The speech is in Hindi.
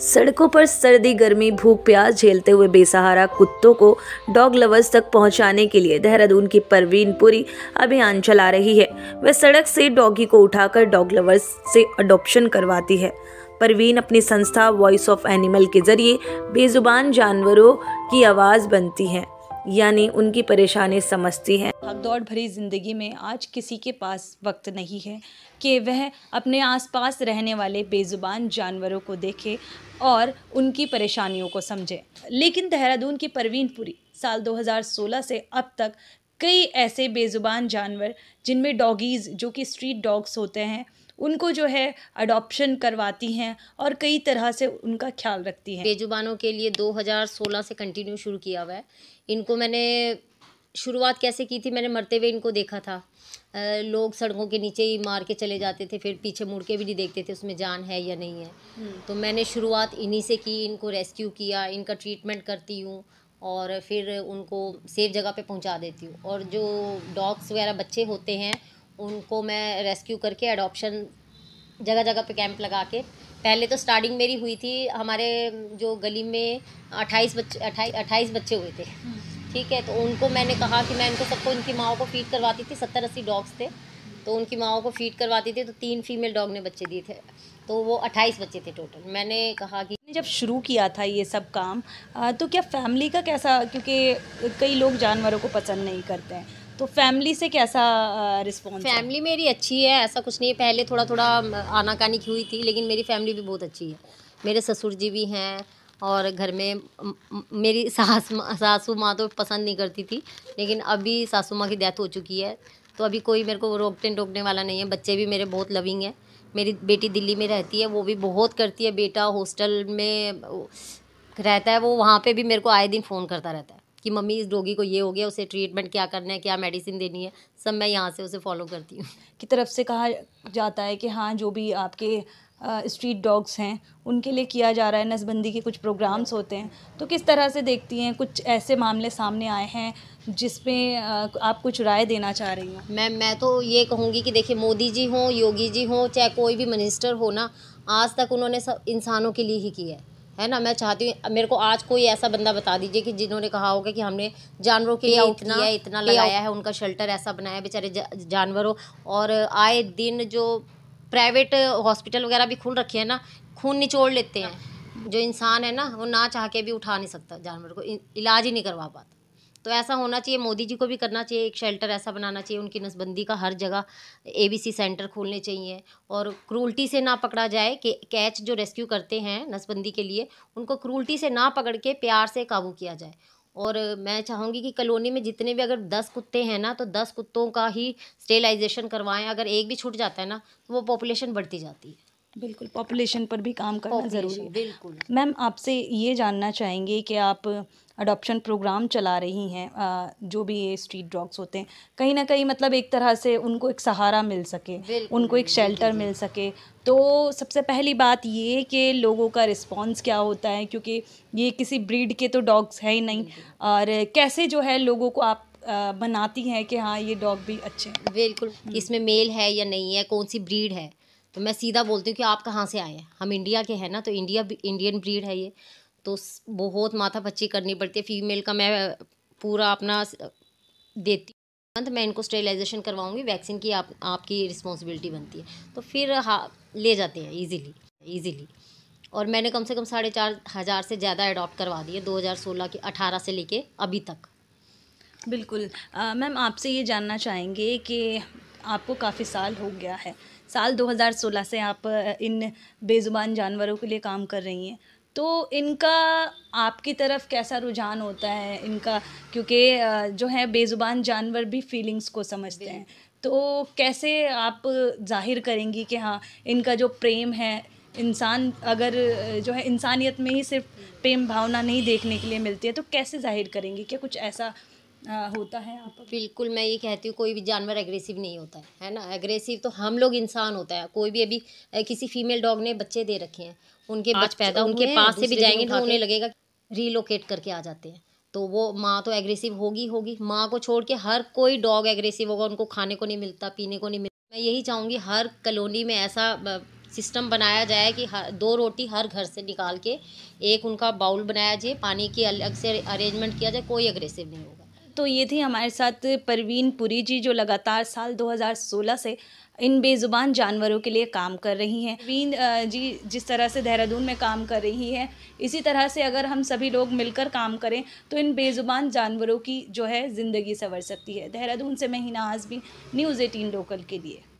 सड़कों पर सर्दी गर्मी भूख प्यास झेलते हुए बेसहारा कुत्तों को डॉग लवर्स तक पहुंचाने के लिए देहरादून की परवीन पुरी अभियान चला रही है वह सड़क से डॉगी को उठाकर डॉग लवर्स से अडॉप्शन करवाती है परवीन अपनी संस्था वॉइस ऑफ एनिमल के जरिए बेजुबान जानवरों की आवाज़ बनती है यानी उनकी परेशानी समझती हैं दौड़ भरी ज़िंदगी में आज किसी के पास वक्त नहीं है कि वह अपने आसपास रहने वाले बेज़ुबान जानवरों को देखे और उनकी परेशानियों को समझे लेकिन देहरादून की परवीन पुरी साल 2016 से अब तक कई ऐसे बेज़ुबान जानवर जिनमें डॉगीज़ जो कि स्ट्रीट डॉग्स होते हैं उनको जो है अडॉप्शन करवाती हैं और कई तरह से उनका ख्याल रखती हैं बेजुबानों के लिए 2016 से कंटिन्यू शुरू किया हुआ है इनको मैंने शुरुआत कैसे की थी मैंने मरते हुए इनको देखा था लोग सड़कों के नीचे ही मार के चले जाते थे फिर पीछे मुड़ के भी नहीं देखते थे उसमें जान है या नहीं है हम्म। तो मैंने शुरुआत इन्हीं से की इनको रेस्क्यू किया इनका ट्रीटमेंट करती हूँ और फिर उनको सेफ जगह पे पहुंचा देती हूँ और जो डॉग्स वगैरह बच्चे होते हैं उनको मैं रेस्क्यू करके एडोपशन जगह जगह पे कैंप लगा के पहले तो स्टार्टिंग मेरी हुई थी हमारे जो गली में अट्ठाईस बच्चे अट्ठाईस अट्ठाईस बच्चे हुए थे ठीक है तो उनको मैंने कहा कि मैं इनको सबको इनकी माओ को फीड करवाती थी सत्तर अस्सी डॉग्स थे तो उनकी माओ को फीड करवाती थी तो तीन फीमेल डॉग ने बच्चे दिए थे तो वो अट्ठाईस बच्चे थे टोटल मैंने कहा कि जब शुरू किया था ये सब काम तो क्या फैमिली का कैसा क्योंकि कई लोग जानवरों को पसंद नहीं करते हैं तो फैमिली से कैसा रिस्पॉन्स फैमिली मेरी अच्छी है ऐसा कुछ नहीं है पहले थोड़ा थोड़ा आनाकानी की हुई थी लेकिन मेरी फैमिली भी बहुत अच्छी है मेरे ससुर जी भी हैं और घर में मेरी सास सासू माँ तो पसंद नहीं करती थी लेकिन अभी सासू माँ की डेथ हो चुकी है तो अभी कोई मेरे को रोकने टोकने वाला नहीं है बच्चे भी मेरे बहुत लविंग हैं मेरी बेटी दिल्ली में रहती है वो भी बहुत करती है बेटा हॉस्टल में रहता है वो वहाँ पे भी मेरे को आए दिन फ़ोन करता रहता है कि मम्मी इस डोगी को ये हो गया उसे ट्रीटमेंट क्या करना है क्या मेडिसिन देनी है सब मैं यहाँ से उसे फॉलो करती हूँ की तरफ से कहा जाता है कि हाँ जो भी आपके स्ट्रीट uh, डॉग्स हैं उनके लिए किया जा रहा है नसबंदी के कुछ प्रोग्राम्स होते हैं तो किस तरह से देखती हैं कुछ ऐसे मामले सामने आए हैं जिसमें uh, आप कुछ राय देना चाह रही हूँ मैम मैं तो ये कहूँगी कि देखिए मोदी जी हों योगी जी हों चाहे कोई भी मिनिस्टर हो ना आज तक उन्होंने सब इंसानों के लिए ही किया है है ना मैं चाहती हूँ मेरे को आज कोई ऐसा बंदा बता दीजिए कि जिन्होंने कहा होगा कि हमने जानवरों के लिए इतना किया, इतना लगाया है उनका शेल्टर ऐसा बनाया बेचारे जानवरों और आए दिन जो प्राइवेट हॉस्पिटल वगैरह भी खुल रखे हैं ना खून निचोड़ लेते हैं हाँ। जो इंसान है ना वो ना चाह के भी उठा नहीं सकता जानवर को इलाज ही नहीं करवा पाता तो ऐसा होना चाहिए मोदी जी को भी करना चाहिए एक शेल्टर ऐसा बनाना चाहिए उनकी नसबंदी का हर जगह ए सेंटर खोलने चाहिए और क्रूल्टी से ना पकड़ा जाए कि कैच जो रेस्क्यू करते हैं नसबंदी के लिए उनको क्रूल्टी से ना पकड़ के प्यार से काबू किया जाए और मैं चाहूँगी कि कॉलोनी में जितने भी अगर दस कुत्ते हैं ना तो दस कुत्तों का ही स्टेलाइजेशन करवाएं अगर एक भी छूट जाता है ना तो वो पॉपुलेशन बढ़ती जाती है बिल्कुल पॉपुलेशन पर भी काम करना ज़रूरी है बिल्कुल मैम आपसे ये जानना चाहेंगे कि आप अडॉप्शन प्रोग्राम चला रही हैं जो भी ये स्ट्रीट डॉग्स होते हैं कहीं ना कहीं मतलब एक तरह से उनको एक सहारा मिल सके उनको एक शेल्टर मिल सके तो सबसे पहली बात ये कि लोगों का रिस्पांस क्या होता है क्योंकि ये किसी ब्रीड के तो डॉग्स है ही नहीं और कैसे जो है लोगों को आप बनाती हैं कि हाँ ये डॉग भी अच्छे हैं बिल्कुल हम्म। इसमें मेल है या नहीं है कौन सी ब्रीड है तो मैं सीधा बोलती हूँ कि आप कहाँ से आए हैं हम इंडिया के हैं ना तो इंडिया इंडियन ब्रीड है ये तो बहुत माथा पच्ची करनी पड़ती है फीमेल का मैं पूरा अपना देती तो मैं इनको स्टेलाइजेशन करवाऊंगी वैक्सीन की आप आपकी रिस्पॉन्सिबिलिटी बनती है तो फिर हाँ ले जाते हैं इजीली इजीली और मैंने कम से कम साढ़े चार हज़ार से ज़्यादा अडॉप्ट करवा दिए दो हज़ार सोलह के अठारह से लेके अभी तक बिल्कुल मैम आपसे ये जानना चाहेंगे कि आपको काफ़ी साल हो गया है साल 2016 से आप इन बेज़ुबान जानवरों के लिए काम कर रही हैं तो इनका आपकी तरफ कैसा रुझान होता है इनका क्योंकि जो है बेज़ुबान जानवर भी फीलिंग्स को समझते हैं तो कैसे आप जाहिर करेंगी कि हाँ इनका जो प्रेम है इंसान अगर जो है इंसानियत में ही सिर्फ प्रेम भावना नहीं देखने के लिए मिलती है तो कैसे जाहिर करेंगी क्या कुछ ऐसा होता है आप बिल्कुल मैं ये कहती हूँ कोई भी जानवर एग्रेसिव नहीं होता है है ना एग्रेसिव तो हम लोग इंसान होता है कोई भी अभी किसी फीमेल डॉग ने बच्चे दे रखे हैं उनके बच पैदा उनके पास से भी जाएंगे तो उन्हें लगेगा रिलोकेट करके आ जाते हैं तो वो माँ तो एग्रेसिव होगी होगी माँ को छोड़ के हर कोई डॉग एग्रेसिव होगा उनको खाने को नहीं मिलता पीने को नहीं मिलता मैं यही चाहूँगी हर कॉलोनी में ऐसा सिस्टम बनाया जाए कि हर दो रोटी हर घर से निकाल के एक उनका बाउल बनाया जाए पानी की अलग से अरेंजमेंट किया जाए कोई अग्रेसिव नहीं हो तो ये थी हमारे साथ परवीन पुरी जी जो लगातार साल 2016 से इन बेज़ुबान जानवरों के लिए काम कर रही हैं परवीन जी जिस तरह से देहरादून में काम कर रही हैं इसी तरह से अगर हम सभी लोग मिलकर काम करें तो इन बेज़ुबान जानवरों की जो है ज़िंदगी संवर सकती है देहरादून से मैं हिनाज भी न्यूज़ एटीन लोकल के लिए